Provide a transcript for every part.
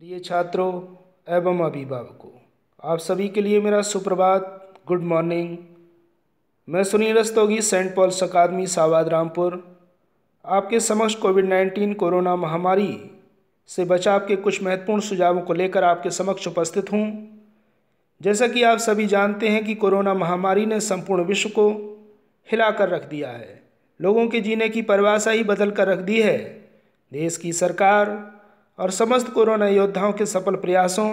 प्रिय छात्रों एवं अभिभावकों आप सभी के लिए मेरा सुप्रभात गुड मॉर्निंग मैं सुनील रस्तोगी सेंट पॉल्स अकादमी सावाद रामपुर आपके समक्ष कोविड नाइन्टीन कोरोना महामारी से बचाव के कुछ महत्वपूर्ण सुझावों को लेकर आपके समक्ष उपस्थित हूँ जैसा कि आप सभी जानते हैं कि कोरोना महामारी ने संपूर्ण विश्व को हिला कर रख दिया है लोगों के जीने की परिभाषा ही बदल कर रख दी है देश की सरकार और समस्त कोरोना योद्धाओं के सफल प्रयासों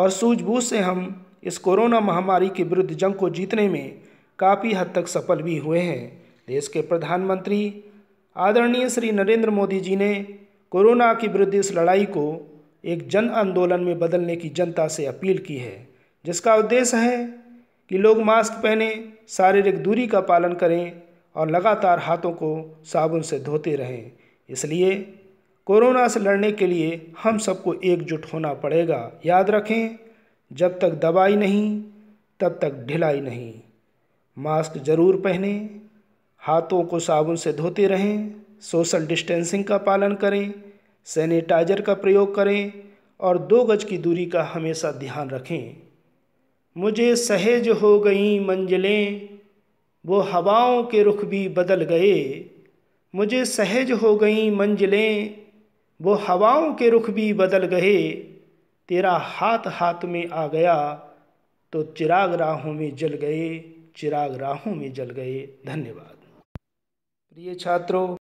और सूझबूझ से हम इस कोरोना महामारी के विरुद्ध जंग को जीतने में काफ़ी हद तक सफल भी हुए हैं देश के प्रधानमंत्री आदरणीय श्री नरेंद्र मोदी जी ने कोरोना के विरुद्ध इस लड़ाई को एक जन आंदोलन में बदलने की जनता से अपील की है जिसका उद्देश्य है कि लोग मास्क पहने शारीरिक दूरी का पालन करें और लगातार हाथों को साबुन से धोते रहें इसलिए कोरोना से लड़ने के लिए हम सबको एकजुट होना पड़ेगा याद रखें जब तक दवाई नहीं तब तक ढिलाई नहीं मास्क जरूर पहने हाथों को साबुन से धोते रहें सोशल डिस्टेंसिंग का पालन करें सैनिटाइजर का प्रयोग करें और दो गज की दूरी का हमेशा ध्यान रखें मुझे सहेज हो गई मंजिलें वो हवाओं के रुख भी बदल गए मुझे सहज हो गई मंजिलें वो हवाओं के रुख भी बदल गए तेरा हाथ हाथ में आ गया तो चिराग राहों में जल गए चिराग राहों में जल गए धन्यवाद प्रिय छात्रों